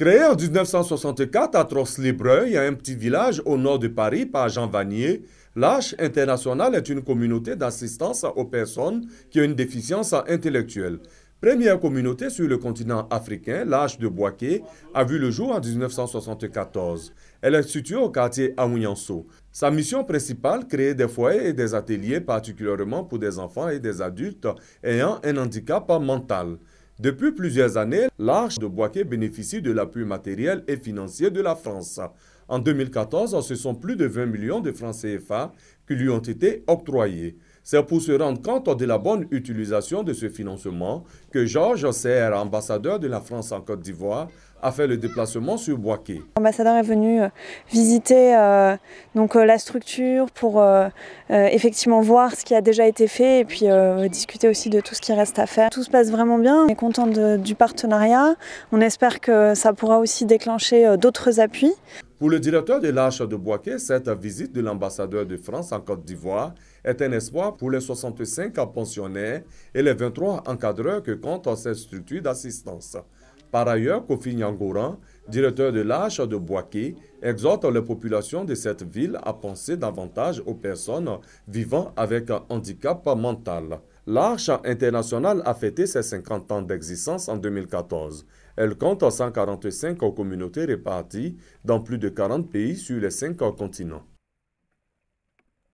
Créé en 1964 à a un petit village au nord de Paris par Jean Vanier, l'Arche internationale est une communauté d'assistance aux personnes qui ont une déficience intellectuelle. Première communauté sur le continent africain, l'Arche de Boaké a vu le jour en 1974. Elle est située au quartier Amouyanso. Sa mission principale, créer des foyers et des ateliers particulièrement pour des enfants et des adultes ayant un handicap mental. Depuis plusieurs années, l'Arche de Boaké bénéficie de l'appui matériel et financier de la France. En 2014, ce sont plus de 20 millions de francs CFA qui lui ont été octroyés. C'est pour se rendre compte de la bonne utilisation de ce financement que Georges Serre, ambassadeur de la France en Côte d'Ivoire, a fait le déplacement sur Boaké. L'ambassadeur est venu euh, visiter euh, donc, euh, la structure pour effectivement voir ce qui a déjà été fait et puis discuter aussi de tout ce qui reste à faire. Tout se passe vraiment bien, on est content du partenariat, on espère que ça pourra aussi déclencher d'autres appuis. Pour le directeur de l'Arche de Boaké, cette visite de l'ambassadeur de France en Côte d'Ivoire est un espoir pour les 65 pensionnaires et les 23 encadreurs que comptent cette structure d'assistance. Par ailleurs, Kofi Nyangoran, directeur de l'Arche de Boaké, exhorte la population de cette ville à penser davantage aux personnes vivant avec un handicap mental l'Arche internationale a fêté ses 50 ans d'existence en 2014. Elle compte 145 communautés réparties dans plus de 40 pays sur les 5 continents.